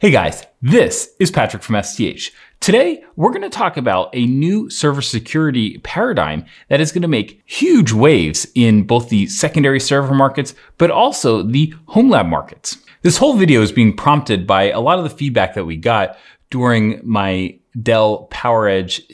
Hey guys, this is Patrick from STH. Today, we're gonna to talk about a new server security paradigm that is gonna make huge waves in both the secondary server markets, but also the home lab markets. This whole video is being prompted by a lot of the feedback that we got during my Dell PowerEdge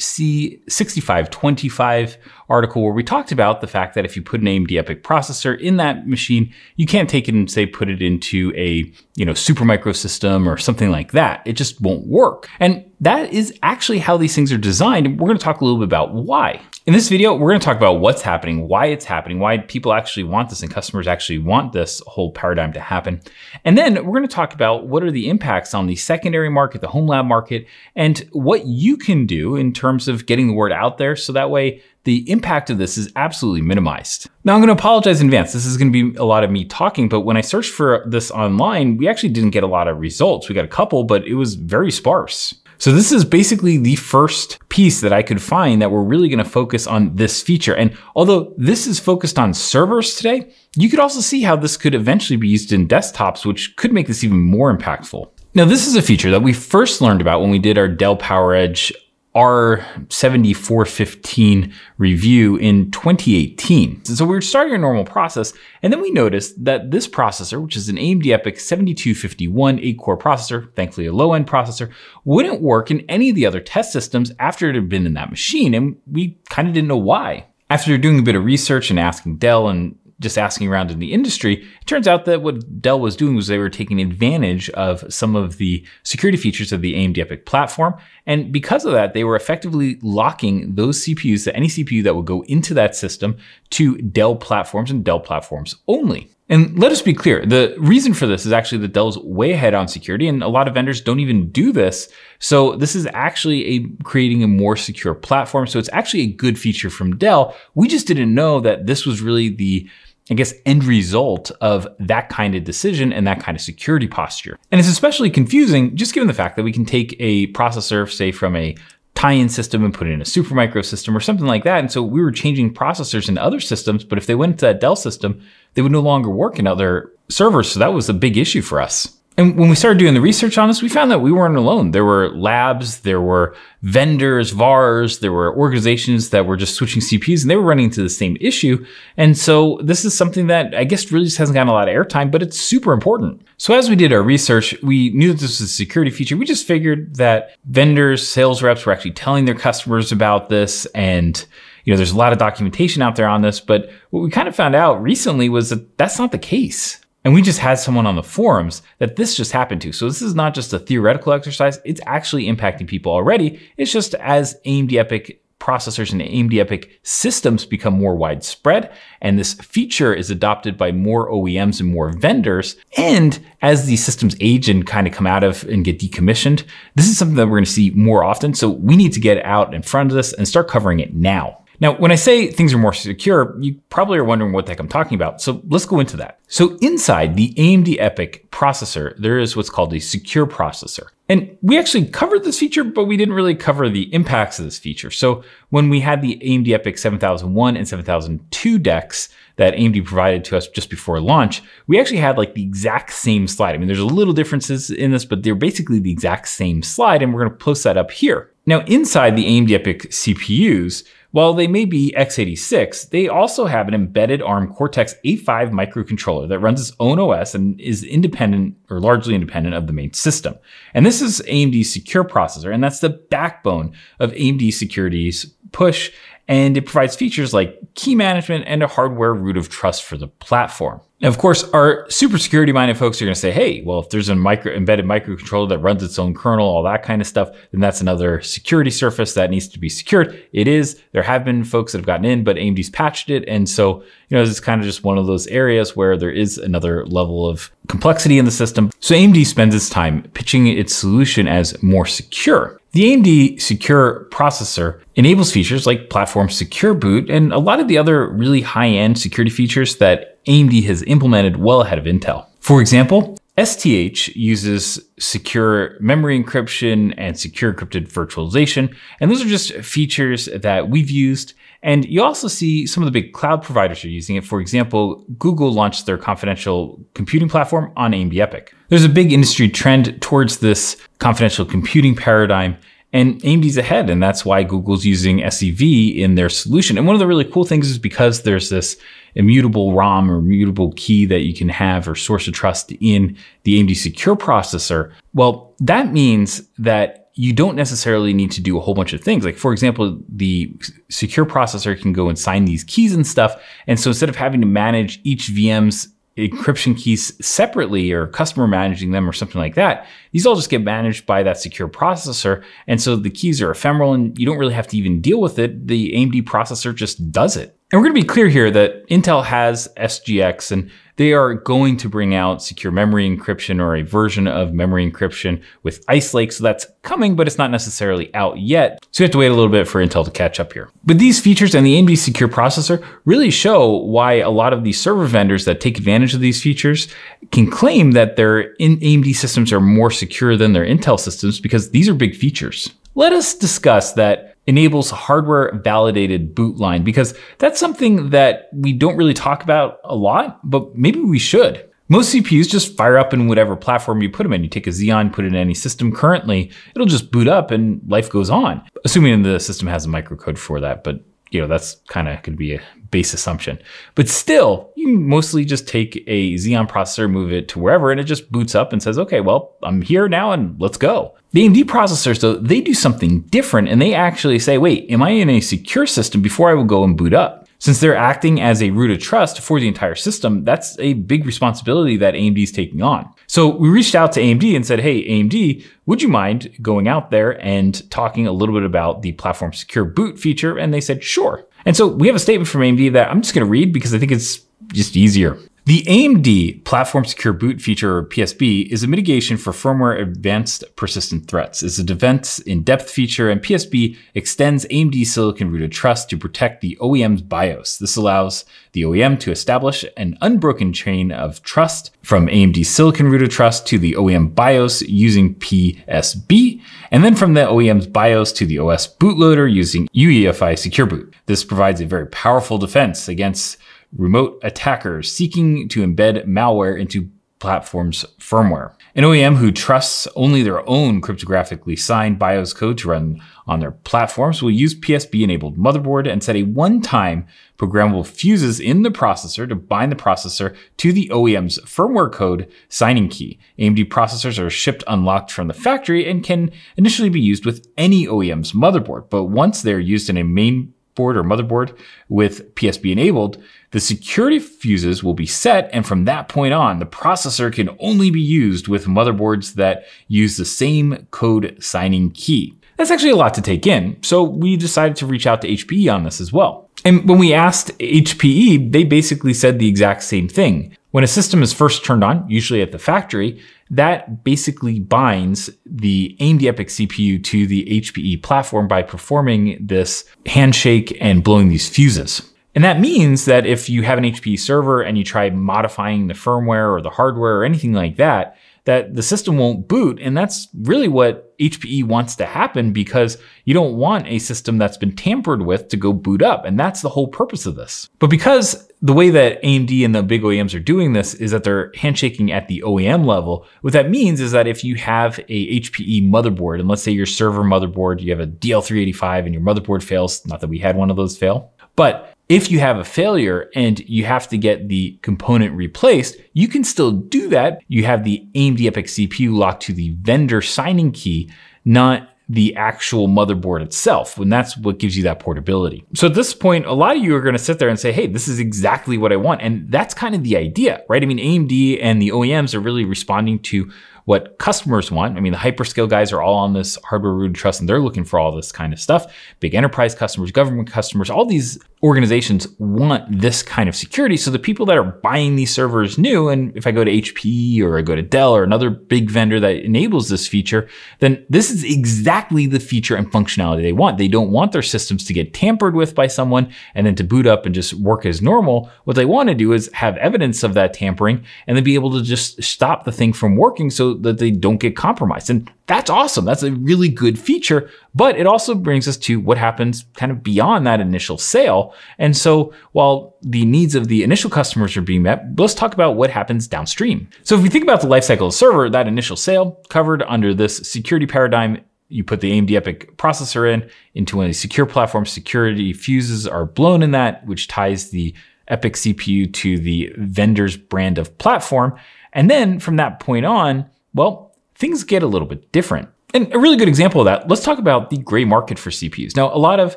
C6525 article where we talked about the fact that if you put an AMD EPIC processor in that machine, you can't take it and say put it into a, you know, Supermicro system or something like that. It just won't work. And that is actually how these things are designed. And We're going to talk a little bit about why. In this video, we're gonna talk about what's happening, why it's happening, why people actually want this and customers actually want this whole paradigm to happen. And then we're gonna talk about what are the impacts on the secondary market, the home lab market, and what you can do in terms of getting the word out there so that way the impact of this is absolutely minimized. Now I'm gonna apologize in advance. This is gonna be a lot of me talking, but when I searched for this online, we actually didn't get a lot of results. We got a couple, but it was very sparse. So this is basically the first piece that I could find that we're really gonna focus on this feature. And although this is focused on servers today, you could also see how this could eventually be used in desktops, which could make this even more impactful. Now, this is a feature that we first learned about when we did our Dell PowerEdge our 7415 review in 2018. So we were starting our normal process, and then we noticed that this processor, which is an AMD EPIC 7251 8 core processor, thankfully a low end processor, wouldn't work in any of the other test systems after it had been in that machine, and we kind of didn't know why. After doing a bit of research and asking Dell and just asking around in the industry, it turns out that what Dell was doing was they were taking advantage of some of the security features of the AMD EPIC platform. And because of that, they were effectively locking those CPUs to any CPU that would go into that system to Dell platforms and Dell platforms only. And let us be clear, the reason for this is actually that Dell's way ahead on security and a lot of vendors don't even do this. So this is actually a creating a more secure platform. So it's actually a good feature from Dell. We just didn't know that this was really the I guess, end result of that kind of decision and that kind of security posture. And it's especially confusing just given the fact that we can take a processor, say from a tie-in system and put it in a Supermicro system or something like that. And so we were changing processors in other systems, but if they went into that Dell system, they would no longer work in other servers. So that was a big issue for us. And when we started doing the research on this, we found that we weren't alone. There were labs, there were vendors, VARs, there were organizations that were just switching CPUs and they were running into the same issue. And so this is something that I guess really just hasn't gotten a lot of airtime, but it's super important. So as we did our research, we knew that this was a security feature. We just figured that vendors, sales reps were actually telling their customers about this and you know, there's a lot of documentation out there on this, but what we kind of found out recently was that that's not the case. And we just had someone on the forums that this just happened to. So this is not just a theoretical exercise, it's actually impacting people already. It's just as AMD EPIC processors and AMD EPIC systems become more widespread, and this feature is adopted by more OEMs and more vendors. And as these systems age and kind of come out of and get decommissioned, this is something that we're going to see more often. So we need to get out in front of this and start covering it now. Now, when I say things are more secure, you probably are wondering what the heck I'm talking about. So let's go into that. So inside the AMD EPIC processor, there is what's called a secure processor. And we actually covered this feature, but we didn't really cover the impacts of this feature. So when we had the AMD EPIC 7001 and 7002 decks that AMD provided to us just before launch, we actually had like the exact same slide. I mean, there's a little differences in this, but they're basically the exact same slide. And we're gonna post that up here. Now inside the AMD EPIC CPUs, while they may be x86, they also have an embedded ARM Cortex A5 microcontroller that runs its own OS and is independent or largely independent of the main system. And this is AMD's secure processor, and that's the backbone of AMD Security's push and it provides features like key management and a hardware root of trust for the platform. Now, of course, our super security minded folks are going to say, hey, well, if there's a micro, embedded microcontroller that runs its own kernel, all that kind of stuff, then that's another security surface that needs to be secured. It is. There have been folks that have gotten in, but AMD's patched it. And so, you know, it's kind of just one of those areas where there is another level of complexity in the system. So AMD spends its time pitching its solution as more secure. The AMD Secure processor enables features like platform secure boot and a lot of the other really high end security features that AMD has implemented well ahead of Intel. For example, STH uses secure memory encryption and secure encrypted virtualization. And those are just features that we've used and you also see some of the big cloud providers are using it. For example, Google launched their confidential computing platform on AMD Epic. There's a big industry trend towards this confidential computing paradigm. And AMD's ahead, and that's why Google's using SEV in their solution. And one of the really cool things is because there's this immutable ROM or immutable key that you can have or source of trust in the AMD Secure processor. Well, that means that you don't necessarily need to do a whole bunch of things. Like for example, the secure processor can go and sign these keys and stuff. And so instead of having to manage each VM's encryption keys separately or customer managing them or something like that, these all just get managed by that secure processor. And so the keys are ephemeral and you don't really have to even deal with it. The AMD processor just does it. And we're going to be clear here that Intel has SGX and they are going to bring out secure memory encryption or a version of memory encryption with Ice Lake. So that's coming, but it's not necessarily out yet. So you have to wait a little bit for Intel to catch up here. But these features and the AMD Secure Processor really show why a lot of these server vendors that take advantage of these features can claim that their AMD systems are more secure than their Intel systems because these are big features. Let us discuss that enables hardware validated bootline because that's something that we don't really talk about a lot, but maybe we should. Most CPUs just fire up in whatever platform you put them in. You take a Xeon, put it in any system currently, it'll just boot up and life goes on. Assuming the system has a microcode for that, but you know, that's kind of gonna be a base assumption. But still, you mostly just take a Xeon processor, move it to wherever, and it just boots up and says, okay, well, I'm here now and let's go. The AMD processors, though, they do something different and they actually say, wait, am I in a secure system before I will go and boot up? Since they're acting as a root of trust for the entire system, that's a big responsibility that AMD is taking on. So we reached out to AMD and said, hey, AMD, would you mind going out there and talking a little bit about the platform secure boot feature? And they said, sure. And so we have a statement from AMD that I'm just going to read because I think it's just easier. The AMD Platform Secure Boot feature, or PSB, is a mitigation for firmware advanced persistent threats. It's a defense in depth feature, and PSB extends AMD Silicon of Trust to protect the OEM's BIOS. This allows the OEM to establish an unbroken chain of trust from AMD Silicon of Trust to the OEM BIOS using PSB, and then from the OEM's BIOS to the OS bootloader using UEFI Secure Boot. This provides a very powerful defense against remote attackers seeking to embed malware into platform's firmware. An OEM who trusts only their own cryptographically signed BIOS code to run on their platforms will use PSB enabled motherboard and set a one time programmable fuses in the processor to bind the processor to the OEM's firmware code signing key. AMD processors are shipped unlocked from the factory and can initially be used with any OEM's motherboard, but once they're used in a main board or motherboard with PSB enabled, the security fuses will be set. And from that point on, the processor can only be used with motherboards that use the same code signing key. That's actually a lot to take in. So we decided to reach out to HPE on this as well. And when we asked HPE, they basically said the exact same thing. When a system is first turned on, usually at the factory, that basically binds the AMD EPIC CPU to the HPE platform by performing this handshake and blowing these fuses. And that means that if you have an HPE server and you try modifying the firmware or the hardware or anything like that, that the system won't boot. And that's really what HPE wants to happen because you don't want a system that's been tampered with to go boot up. And that's the whole purpose of this. But because the way that AMD and the big OEMs are doing this is that they're handshaking at the OEM level. What that means is that if you have a HPE motherboard, and let's say your server motherboard, you have a DL385 and your motherboard fails, not that we had one of those fail, but if you have a failure and you have to get the component replaced, you can still do that. You have the AMD Epic CPU locked to the vendor signing key, not the actual motherboard itself. when that's what gives you that portability. So at this point, a lot of you are going to sit there and say, hey, this is exactly what I want. And that's kind of the idea, right? I mean, AMD and the OEMs are really responding to what customers want. I mean, the hyperscale guys are all on this hardware rooted trust and they're looking for all this kind of stuff. Big enterprise customers, government customers, all these organizations want this kind of security. So the people that are buying these servers new, and if I go to HP or I go to Dell or another big vendor that enables this feature, then this is exactly the feature and functionality they want. They don't want their systems to get tampered with by someone and then to boot up and just work as normal. What they want to do is have evidence of that tampering and then be able to just stop the thing from working so that they don't get compromised. And that's awesome. That's a really good feature. But it also brings us to what happens kind of beyond that initial sale. And so while the needs of the initial customers are being met, let's talk about what happens downstream. So if we think about the lifecycle of the server, that initial sale covered under this security paradigm you put the AMD EPIC processor in into a secure platform. Security fuses are blown in that, which ties the EPIC CPU to the vendor's brand of platform. And then from that point on, well, things get a little bit different. And a really good example of that, let's talk about the gray market for CPUs. Now, a lot of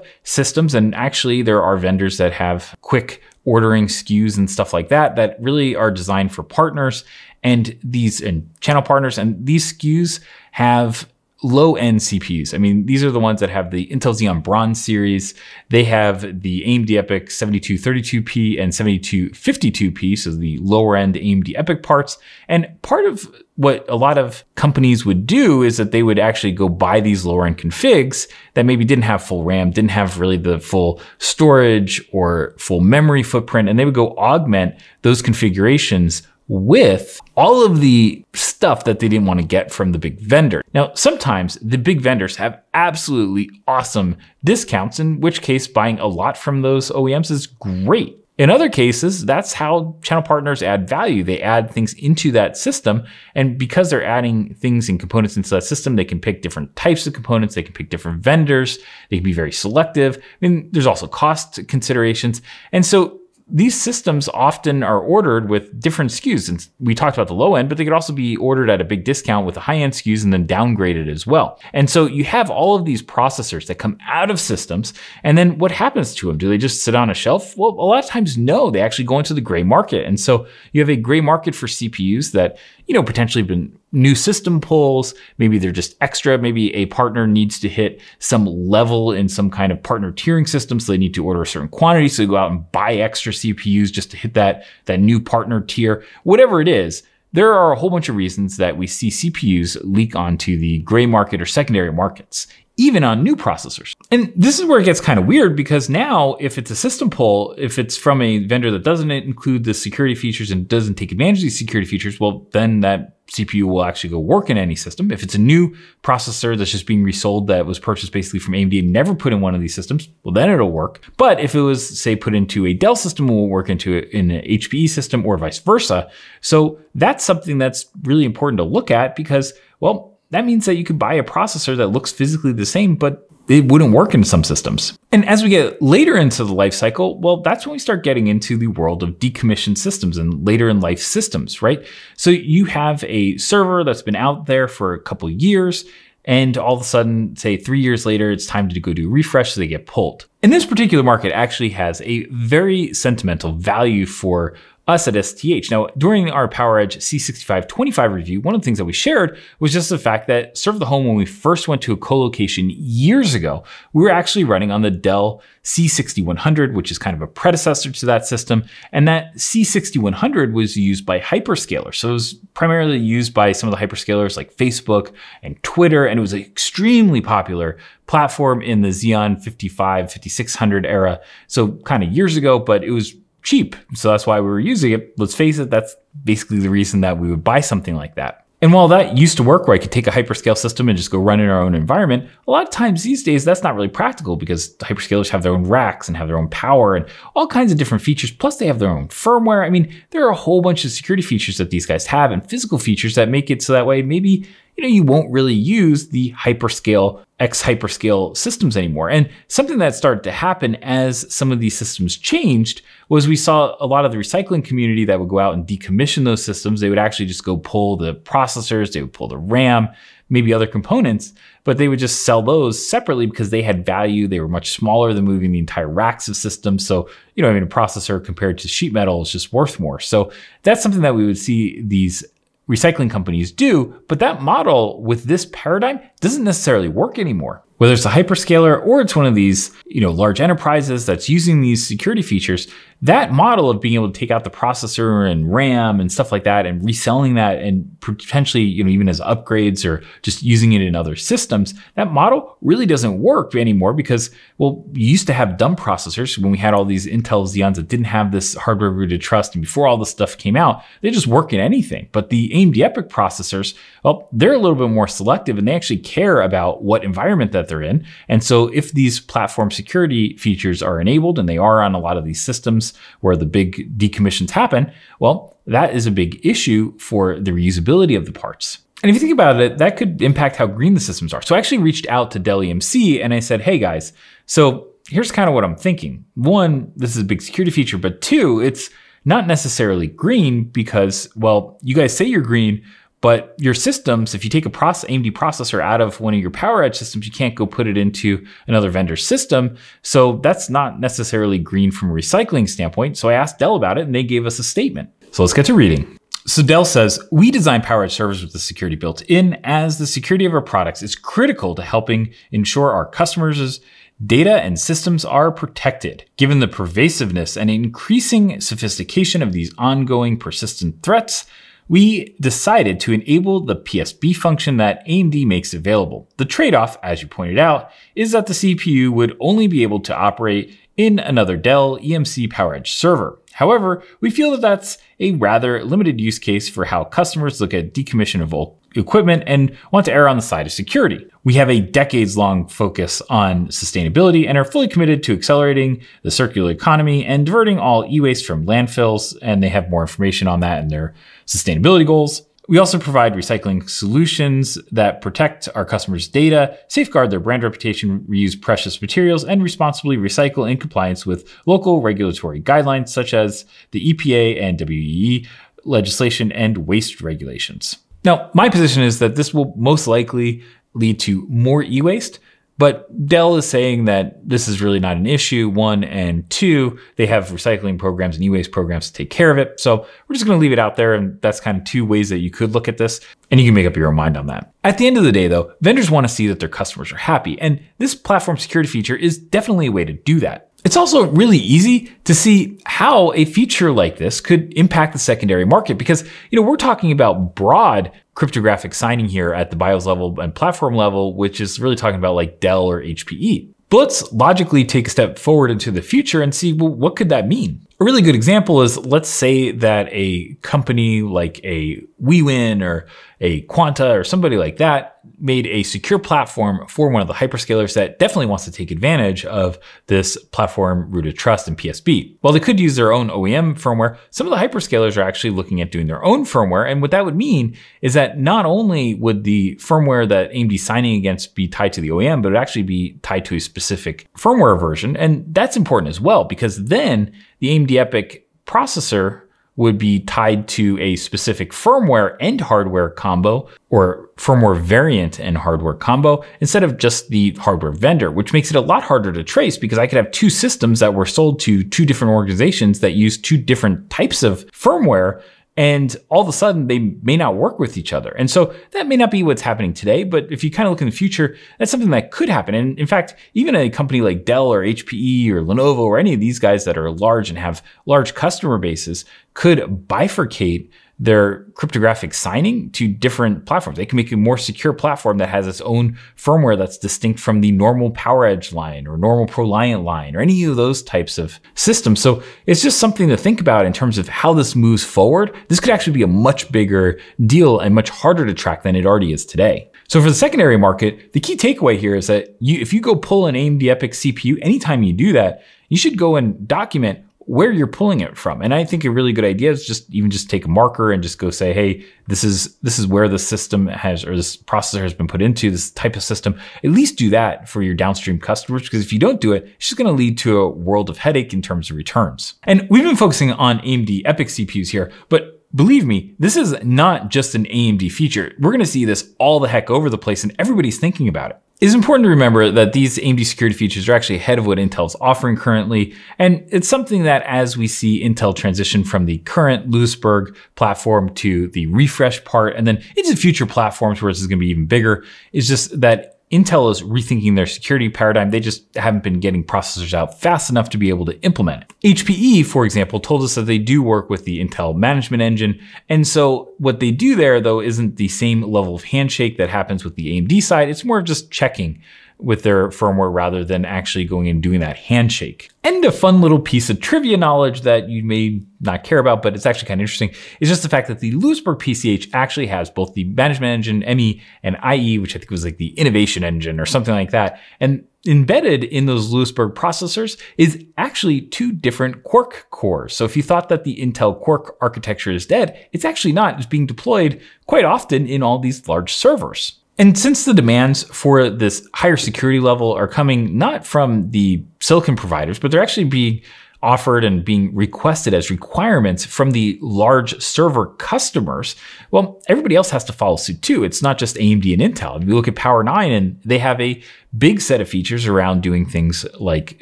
systems, and actually there are vendors that have quick ordering SKUs and stuff like that, that really are designed for partners and these and channel partners. And these SKUs have low end CPUs. I mean, these are the ones that have the Intel Xeon Bronze series. They have the AMD EPIC 7232P and 7252P, so the lower end AMD EPIC parts. And part of what a lot of companies would do is that they would actually go buy these lower end configs that maybe didn't have full RAM, didn't have really the full storage or full memory footprint, and they would go augment those configurations with all of the stuff that they didn't want to get from the big vendor. Now, sometimes the big vendors have absolutely awesome discounts, in which case buying a lot from those OEMs is great. In other cases, that's how channel partners add value. They add things into that system. And because they're adding things and components into that system, they can pick different types of components. They can pick different vendors. They can be very selective. I mean, there's also cost considerations. And so these systems often are ordered with different SKUs. And we talked about the low end, but they could also be ordered at a big discount with the high end SKUs and then downgraded as well. And so you have all of these processors that come out of systems. And then what happens to them? Do they just sit on a shelf? Well, a lot of times, no, they actually go into the gray market. And so you have a gray market for CPUs that, you know, potentially been new system pulls. Maybe they're just extra. Maybe a partner needs to hit some level in some kind of partner tiering system. So they need to order a certain quantity. So they go out and buy extra CPUs just to hit that, that new partner tier, whatever it is. There are a whole bunch of reasons that we see CPUs leak onto the gray market or secondary markets, even on new processors. And this is where it gets kind of weird because now if it's a system pull, if it's from a vendor that doesn't include the security features and doesn't take advantage of these security features, well, then that CPU will actually go work in any system. If it's a new processor that's just being resold that was purchased basically from AMD and never put in one of these systems, well, then it'll work. But if it was, say, put into a Dell system, it will work into a, in an HPE system or vice versa. So that's something that's really important to look at because, well, that means that you could buy a processor that looks physically the same, but it wouldn't work in some systems. And as we get later into the life cycle, well, that's when we start getting into the world of decommissioned systems and later in life systems, right? So you have a server that's been out there for a couple years, and all of a sudden, say three years later, it's time to go do a refresh, so they get pulled. And this particular market actually has a very sentimental value for us at STH. Now, during our PowerEdge C6525 review, one of the things that we shared was just the fact that Serve the Home, when we first went to a co-location years ago, we were actually running on the Dell C6100, which is kind of a predecessor to that system. And that C6100 was used by hyperscalers. So it was primarily used by some of the hyperscalers like Facebook and Twitter. And it was an extremely popular platform in the Xeon 55, 5600 era. So kind of years ago, but it was cheap. So that's why we were using it. Let's face it, that's basically the reason that we would buy something like that. And while that used to work where I could take a hyperscale system and just go run in our own environment, a lot of times these days that's not really practical because hyperscalers have their own racks and have their own power and all kinds of different features. Plus, they have their own firmware. I mean, there are a whole bunch of security features that these guys have and physical features that make it so that way maybe you know, you won't really use the hyperscale, X hyperscale systems anymore. And something that started to happen as some of these systems changed was we saw a lot of the recycling community that would go out and decommission those systems. They would actually just go pull the processors, they would pull the RAM, maybe other components, but they would just sell those separately because they had value. They were much smaller than moving the entire racks of systems. So, you know, I mean, a processor compared to sheet metal is just worth more. So that's something that we would see these recycling companies do, but that model with this paradigm doesn't necessarily work anymore. Whether it's a hyperscaler or it's one of these, you know, large enterprises that's using these security features, that model of being able to take out the processor and RAM and stuff like that and reselling that and potentially, you know, even as upgrades or just using it in other systems, that model really doesn't work anymore because, well, you used to have dumb processors when we had all these Intel Xeons that didn't have this hardware rooted trust. And before all this stuff came out, they just work in anything. But the AMD EPIC processors, well, they're a little bit more selective and they actually care about what environment that they're in. And so if these platform security features are enabled and they are on a lot of these systems, where the big decommissions happen, well, that is a big issue for the reusability of the parts. And if you think about it, that could impact how green the systems are. So I actually reached out to Dell EMC and I said, hey guys, so here's kind of what I'm thinking. One, this is a big security feature, but two, it's not necessarily green because, well, you guys say you're green, but your systems, if you take a process, AMD processor out of one of your PowerEdge systems, you can't go put it into another vendor's system. So that's not necessarily green from a recycling standpoint. So I asked Dell about it and they gave us a statement. So let's get to reading. So Dell says, we design PowerEdge servers with the security built in as the security of our products is critical to helping ensure our customers' data and systems are protected. Given the pervasiveness and increasing sophistication of these ongoing persistent threats, we decided to enable the PSB function that AMD makes available. The trade-off, as you pointed out, is that the CPU would only be able to operate in another Dell EMC PowerEdge server. However, we feel that that's a rather limited use case for how customers look at decommission of old equipment and want to err on the side of security. We have a decades long focus on sustainability and are fully committed to accelerating the circular economy and diverting all e waste from landfills. And they have more information on that in their sustainability goals. We also provide recycling solutions that protect our customers' data, safeguard their brand reputation, reuse precious materials, and responsibly recycle in compliance with local regulatory guidelines such as the EPA and WEE legislation and waste regulations. Now, my position is that this will most likely lead to more e waste, but Dell is saying that this is really not an issue, one, and two, they have recycling programs and e waste programs to take care of it. So we're just gonna leave it out there, and that's kind of two ways that you could look at this, and you can make up your own mind on that. At the end of the day, though, vendors wanna see that their customers are happy, and this platform security feature is definitely a way to do that. It's also really easy to see how a feature like this could impact the secondary market because, you know, we're talking about broad cryptographic signing here at the BIOS level and platform level, which is really talking about like Dell or HPE. But let's logically take a step forward into the future and see, well, what could that mean? A really good example is let's say that a company like a WeWin or a Quanta or somebody like that made a secure platform for one of the hyperscalers that definitely wants to take advantage of this platform rooted trust and PSB. While they could use their own OEM firmware, some of the hyperscalers are actually looking at doing their own firmware. And what that would mean is that not only would the firmware that AMD is signing against be tied to the OEM, but it would actually be tied to a specific firmware version. And that's important as well, because then the AMD Epic processor would be tied to a specific firmware and hardware combo or firmware variant and hardware combo instead of just the hardware vendor, which makes it a lot harder to trace because I could have two systems that were sold to two different organizations that use two different types of firmware and all of a sudden, they may not work with each other. And so that may not be what's happening today, but if you kind of look in the future, that's something that could happen. And in fact, even a company like Dell or HPE or Lenovo or any of these guys that are large and have large customer bases could bifurcate their cryptographic signing to different platforms. They can make a more secure platform that has its own firmware that's distinct from the normal PowerEdge line or normal ProLiant line or any of those types of systems. So it's just something to think about in terms of how this moves forward. This could actually be a much bigger deal and much harder to track than it already is today. So for the secondary market, the key takeaway here is that you, if you go pull an AMD EPIC CPU, anytime you do that, you should go and document where you're pulling it from. And I think a really good idea is just even just take a marker and just go say, hey, this is this is where the system has or this processor has been put into this type of system. At least do that for your downstream customers because if you don't do it, it's just going to lead to a world of headache in terms of returns. And we've been focusing on AMD EPIC CPUs here, but Believe me, this is not just an AMD feature. We're gonna see this all the heck over the place and everybody's thinking about it. It's important to remember that these AMD security features are actually ahead of what Intel's offering currently, and it's something that as we see Intel transition from the current Lewisberg platform to the refresh part, and then into future platforms where this is going to be even bigger, is just that Intel is rethinking their security paradigm. They just haven't been getting processors out fast enough to be able to implement it. HPE, for example, told us that they do work with the Intel management engine. And so what they do there, though, isn't the same level of handshake that happens with the AMD side. It's more of just checking with their firmware rather than actually going and doing that handshake. And a fun little piece of trivia knowledge that you may not care about, but it's actually kind of interesting, is just the fact that the Lewisburg PCH actually has both the management engine, ME, and IE, which I think was like the innovation engine or something like that. And embedded in those Lewisburg processors is actually two different Quark cores. So if you thought that the Intel Quark architecture is dead, it's actually not. It's being deployed quite often in all these large servers. And since the demands for this higher security level are coming not from the silicon providers, but they're actually being offered and being requested as requirements from the large server customers, well, everybody else has to follow suit too. It's not just AMD and Intel. we look at Power 9 and they have a big set of features around doing things like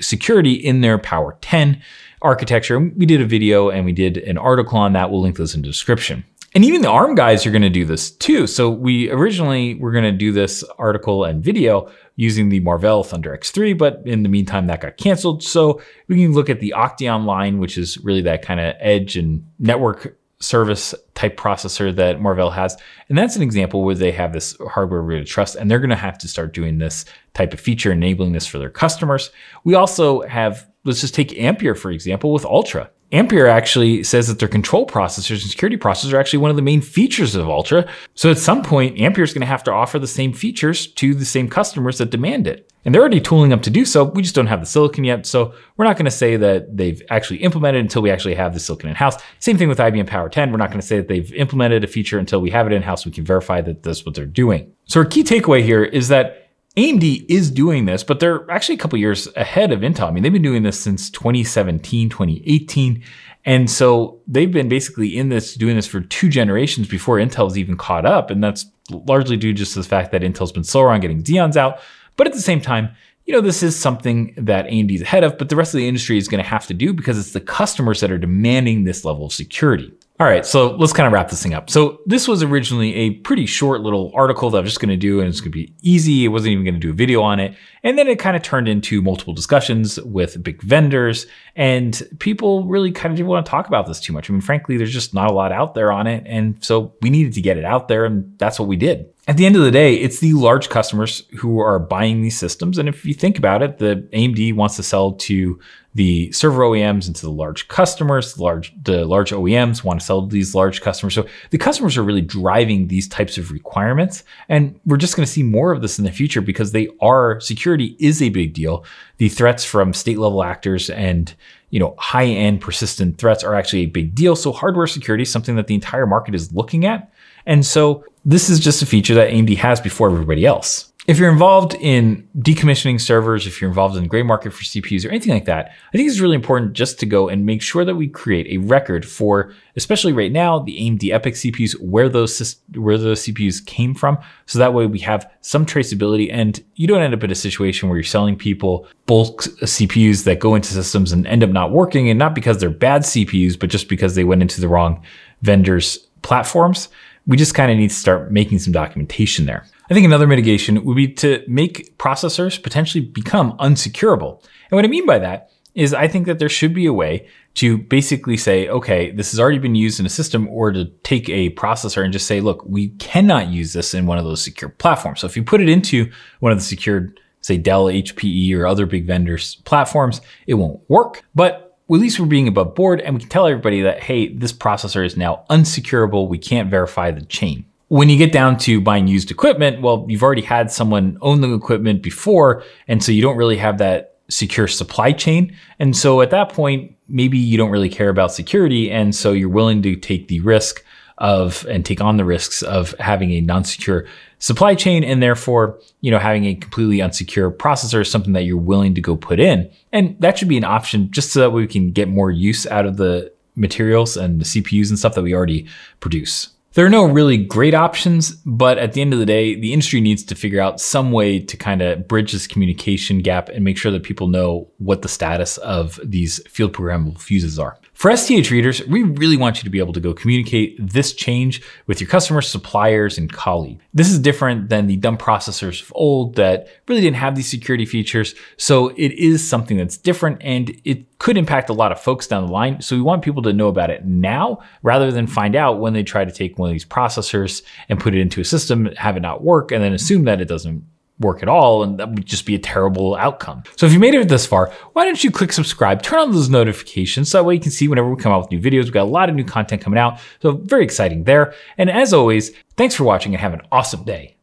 security in their Power 10 architecture. We did a video and we did an article on that. We'll link those in the description. And even the ARM guys are gonna do this too. So we originally were gonna do this article and video using the Marvell Thunder X3, but in the meantime, that got canceled. So we can look at the Octeon line, which is really that kind of edge and network service type processor that Marvell has. And that's an example where they have this hardware we're going to trust, and they're going to have to start doing this type of feature, enabling this for their customers. We also have, let's just take Ampere, for example, with Ultra. Ampere actually says that their control processors and security processors are actually one of the main features of Ultra. So at some point, Ampere is going to have to offer the same features to the same customers that demand it. And they're already tooling up to do so. We just don't have the silicon yet. So we're not going to say that they've actually implemented until we actually have the silicon in house. Same thing with IBM Power 10. We're not going to say that they've implemented a feature until we have it in house. We can verify that that's what they're doing. So our key takeaway here is that AMD is doing this, but they're actually a couple years ahead of Intel. I mean, they've been doing this since 2017, 2018. And so they've been basically in this, doing this for two generations before Intel's even caught up. And that's largely due just to the fact that Intel's been slower on getting Xeons out. But at the same time, you know, this is something that AMD's ahead of, but the rest of the industry is going to have to do because it's the customers that are demanding this level of security. All right, so let's kind of wrap this thing up. So this was originally a pretty short little article that I was just going to do, and it's going to be easy. It wasn't even going to do a video on it, and then it kind of turned into multiple discussions with big vendors, and people really kind of didn't want to talk about this too much. I mean, frankly, there's just not a lot out there on it, and so we needed to get it out there, and that's what we did at the end of the day, it's the large customers who are buying these systems. And if you think about it, the AMD wants to sell to the server OEMs and to the large customers. The large the large OEMs want to sell to these large customers. So the customers are really driving these types of requirements. And we're just going to see more of this in the future because they are security is a big deal. The threats from state level actors and you know, high-end persistent threats are actually a big deal. So hardware security is something that the entire market is looking at. And so this is just a feature that AMD has before everybody else. If you're involved in decommissioning servers, if you're involved in the gray market for CPUs or anything like that, I think it's really important just to go and make sure that we create a record for, especially right now, the AMD EPIC CPUs, where those where those CPUs came from. So that way we have some traceability and you don't end up in a situation where you're selling people bulk CPUs that go into systems and end up not working and not because they're bad CPUs, but just because they went into the wrong vendors platforms. We just kind of need to start making some documentation there. I think another mitigation would be to make processors potentially become unsecurable. And what I mean by that is I think that there should be a way to basically say, okay, this has already been used in a system, or to take a processor and just say, look, we cannot use this in one of those secure platforms. So if you put it into one of the secured, say Dell, HPE, or other big vendors' platforms, it won't work. But at least we're being above board and we can tell everybody that, hey, this processor is now unsecurable. We can't verify the chain. When you get down to buying used equipment, well, you've already had someone own the equipment before. And so you don't really have that secure supply chain. And so at that point, maybe you don't really care about security. And so you're willing to take the risk of and take on the risks of having a non-secure supply chain and therefore, you know, having a completely unsecure processor is something that you're willing to go put in. And that should be an option just so that we can get more use out of the materials and the CPUs and stuff that we already produce. There are no really great options, but at the end of the day, the industry needs to figure out some way to kind of bridge this communication gap and make sure that people know what the status of these field programmable fuses are. For STH readers, we really want you to be able to go communicate this change with your customers, suppliers, and colleagues. This is different than the dumb processors of old that really didn't have these security features. So it is something that's different and it could impact a lot of folks down the line. So we want people to know about it now rather than find out when they try to take one of these processors and put it into a system, have it not work, and then assume that it doesn't work at all, and that would just be a terrible outcome. So if you made it this far, why don't you click subscribe, turn on those notifications, so that way you can see whenever we come out with new videos. We've got a lot of new content coming out, so very exciting there. And as always, thanks for watching and have an awesome day.